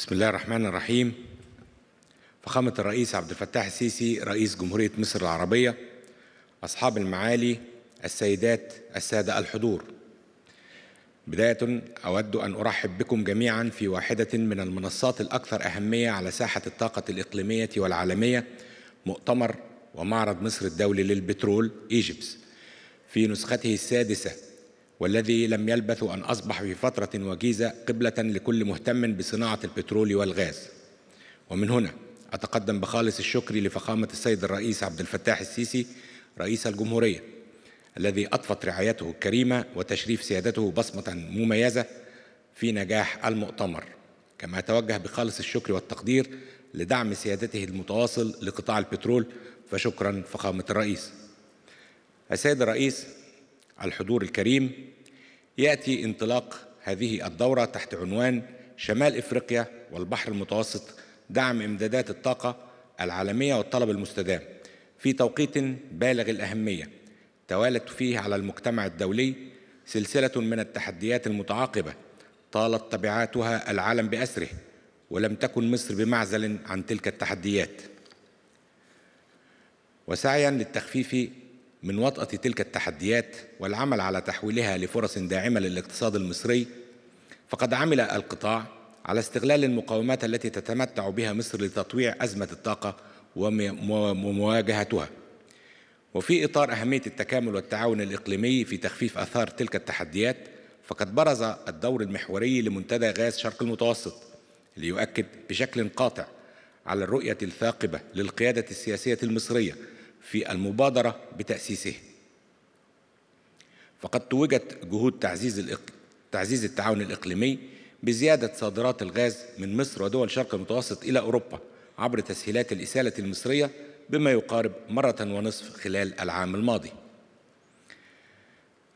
بسم الله الرحمن الرحيم فخامة الرئيس عبد الفتاح السيسي رئيس جمهورية مصر العربية أصحاب المعالي السيدات السادة الحضور بداية أود أن أرحب بكم جميعا في واحدة من المنصات الأكثر أهمية على ساحة الطاقة الإقليمية والعالمية مؤتمر ومعرض مصر الدولي للبترول إيجيبس في نسخته السادسة والذي لم يلبث أن أصبح في فترة وجيزة قبلة لكل مهتم بصناعة البترول والغاز ومن هنا أتقدم بخالص الشكر لفخامة السيد الرئيس عبد الفتاح السيسي رئيس الجمهورية الذي أطفت رعايته الكريمة وتشريف سيادته بصمة مميزة في نجاح المؤتمر كما أتوجه بخالص الشكر والتقدير لدعم سيادته المتواصل لقطاع البترول فشكرا فخامة الرئيس السيد الرئيس الحضور الكريم يأتي انطلاق هذه الدورة تحت عنوان شمال إفريقيا والبحر المتوسط دعم إمدادات الطاقة العالمية والطلب المستدام في توقيت بالغ الأهمية توالت فيه على المجتمع الدولي سلسلة من التحديات المتعاقبة طالت تبعاتها العالم بأسره ولم تكن مصر بمعزل عن تلك التحديات وسعيا للتخفيف من وطأة تلك التحديات والعمل على تحويلها لفرص داعمة للاقتصاد المصري فقد عمل القطاع على استغلال المقاومات التي تتمتع بها مصر لتطويع أزمة الطاقة ومواجهتها وفي إطار أهمية التكامل والتعاون الإقليمي في تخفيف أثار تلك التحديات فقد برز الدور المحوري لمنتدى غاز شرق المتوسط ليؤكد بشكل قاطع على الرؤية الثاقبة للقيادة السياسية المصرية في المبادرة بتأسيسه فقد توجت جهود تعزيز تعزيز التعاون الإقليمي بزيادة صادرات الغاز من مصر ودول شرق المتوسط إلى أوروبا عبر تسهيلات الإسالة المصرية بما يقارب مرة ونصف خلال العام الماضي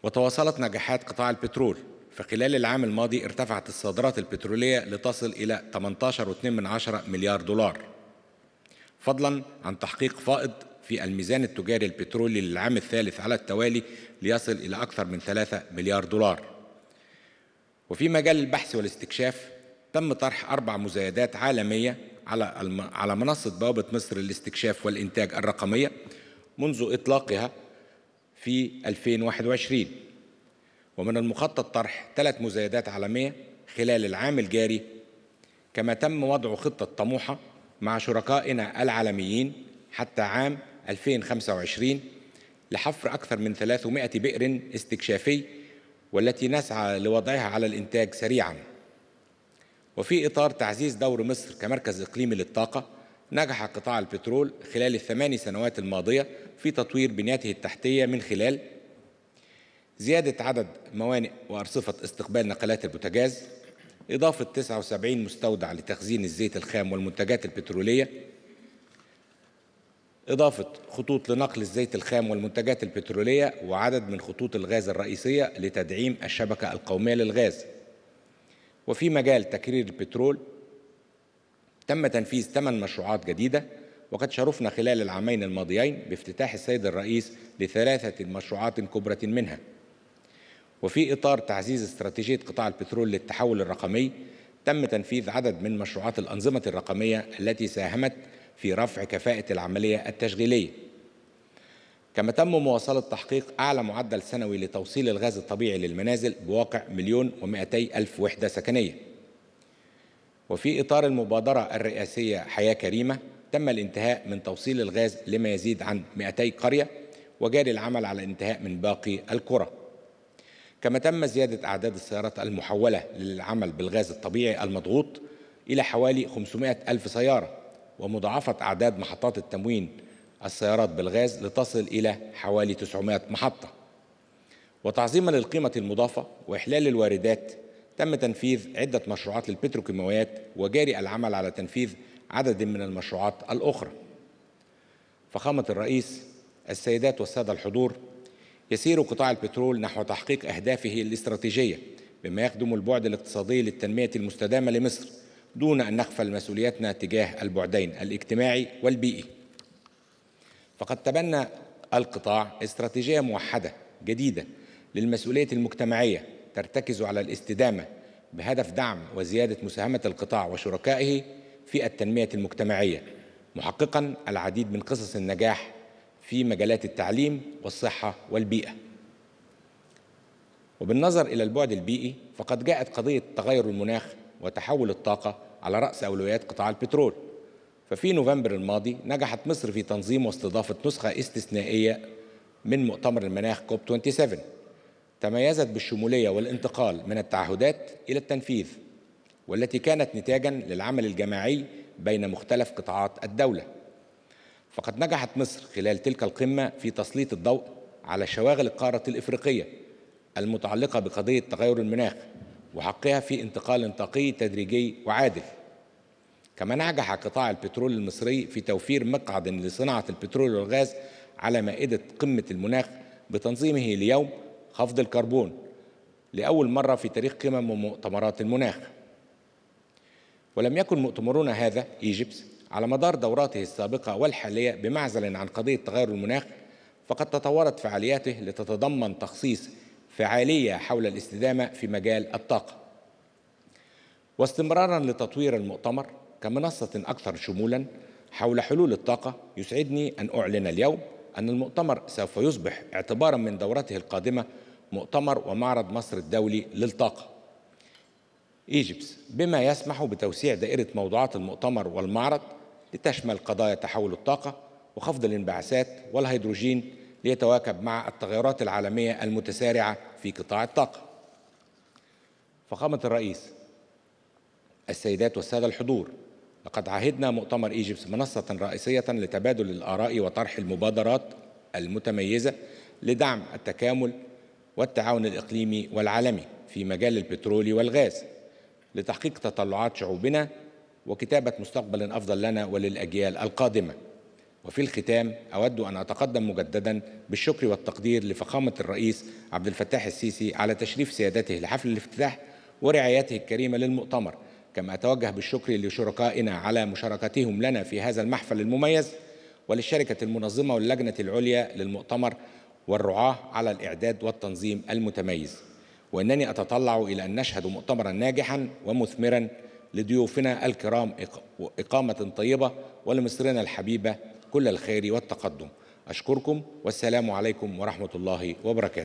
وتواصلت نجاحات قطاع البترول فخلال العام الماضي ارتفعت الصادرات البترولية لتصل إلى 18.2 مليار دولار فضلا عن تحقيق فائض في الميزان التجاري البترولي للعام الثالث على التوالي ليصل إلى أكثر من 3 مليار دولار وفي مجال البحث والاستكشاف تم طرح أربع مزايدات عالمية على على منصة بوابة مصر للاستكشاف والإنتاج الرقمية منذ إطلاقها في 2021 ومن المخطط طرح ثلاث مزايدات عالمية خلال العام الجاري كما تم وضع خطة طموحة مع شركائنا العالميين حتى عام 2025 لحفر أكثر من 300 بئر استكشافي والتي نسعى لوضعها على الإنتاج سريعاً وفي إطار تعزيز دور مصر كمركز إقليمي للطاقة نجح قطاع البترول خلال الثماني سنوات الماضية في تطوير بنيته التحتية من خلال زيادة عدد موانئ وأرصفة استقبال نقلات البوتاجاز إضافة 79 مستودع لتخزين الزيت الخام والمنتجات البترولية إضافة خطوط لنقل الزيت الخام والمنتجات البترولية وعدد من خطوط الغاز الرئيسية لتدعيم الشبكة القومية للغاز وفي مجال تكرير البترول تم تنفيذ ثمان مشروعات جديدة وقد شرفنا خلال العامين الماضيين بافتتاح السيد الرئيس لثلاثة مشروعات كبرى منها وفي إطار تعزيز استراتيجية قطاع البترول للتحول الرقمي تم تنفيذ عدد من مشروعات الأنظمة الرقمية التي ساهمت في رفع كفاءة العملية التشغيلية كما تم مواصلة تحقيق أعلى معدل سنوي لتوصيل الغاز الطبيعي للمنازل بواقع مليون ومائتي ألف وحدة سكنية وفي إطار المبادرة الرئاسية حياة كريمة تم الانتهاء من توصيل الغاز لما يزيد عن 200 قرية وجاري العمل على الانتهاء من باقي القرى كما تم زيادة أعداد السيارات المحولة للعمل بالغاز الطبيعي المضغوط إلى حوالي 500 ألف سيارة ومضاعفة أعداد محطات التموين السيارات بالغاز لتصل إلى حوالي 900 محطة وتعظيما للقيمة المضافة وإحلال الواردات تم تنفيذ عدة مشروعات للبتروكيماويات وجاري العمل على تنفيذ عدد من المشروعات الأخرى فخامة الرئيس السيدات والسادة الحضور يسير قطاع البترول نحو تحقيق أهدافه الاستراتيجية بما يخدم البعد الاقتصادي للتنمية المستدامة لمصر دون أن نغفل مسؤولياتنا تجاه البعدين الاجتماعي والبيئي فقد تبنى القطاع استراتيجية موحدة جديدة للمسؤولية المجتمعية ترتكز على الاستدامة بهدف دعم وزيادة مساهمة القطاع وشركائه في التنمية المجتمعية محققا العديد من قصص النجاح في مجالات التعليم والصحة والبيئة وبالنظر إلى البعد البيئي فقد جاءت قضية تغير المناخ وتحول الطاقة على رأس أولويات قطاع البترول ففي نوفمبر الماضي نجحت مصر في تنظيم واستضافة نسخة استثنائية من مؤتمر المناخ كوب 27 تميزت بالشمولية والانتقال من التعهدات إلى التنفيذ والتي كانت نتاجا للعمل الجماعي بين مختلف قطاعات الدوله فقد نجحت مصر خلال تلك القمة في تسليط الضوء على شواغل القارة الإفريقية المتعلقة بقضية تغير المناخ وحقها في انتقال طاقي تدريجي وعادل كما نجح قطاع البترول المصري في توفير مقعد لصناعة البترول والغاز على مائدة قمة المناخ بتنظيمه ليوم خفض الكربون لأول مرة في تاريخ قمم ومؤتمرات المناخ ولم يكن مؤتمرنا هذا إيجيبس على مدار دوراته السابقة والحالية بمعزل عن قضية تغير المناخ فقد تطورت فعالياته لتتضمن تخصيص فعالية حول الاستدامة في مجال الطاقة واستمرارا لتطوير المؤتمر كمنصة أكثر شمولا حول حلول الطاقة يسعدني أن أعلن اليوم أن المؤتمر سوف يصبح اعتبارا من دورته القادمة مؤتمر ومعرض مصر الدولي للطاقة إيجيبس بما يسمح بتوسيع دائرة موضوعات المؤتمر والمعرض لتشمل قضايا تحول الطاقة وخفض الانبعاثات والهيدروجين ليتواكب مع التغيرات العالمية المتسارعة في قطاع الطاقة فخامة الرئيس السيدات والسادة الحضور لقد عهدنا مؤتمر ايجيبس منصة رئيسية لتبادل الآراء وطرح المبادرات المتميزة لدعم التكامل والتعاون الإقليمي والعالمي في مجال البترول والغاز لتحقيق تطلعات شعوبنا وكتابة مستقبل أفضل لنا وللأجيال القادمة وفي الختام أود أن أتقدم مجددا بالشكر والتقدير لفخامة الرئيس عبد الفتاح السيسي على تشريف سيادته لحفل الافتتاح ورعايته الكريمة للمؤتمر كما أتوجه بالشكر لشركائنا على مشاركتهم لنا في هذا المحفل المميز وللشركة المنظمة واللجنة العليا للمؤتمر والرعاة على الإعداد والتنظيم المتميز وإنني أتطلع إلى أن نشهد مؤتمرا ناجحا ومثمرا لضيوفنا الكرام إقامة طيبة ولمصرنا الحبيبة كل الخير والتقدم أشكركم والسلام عليكم ورحمة الله وبركاته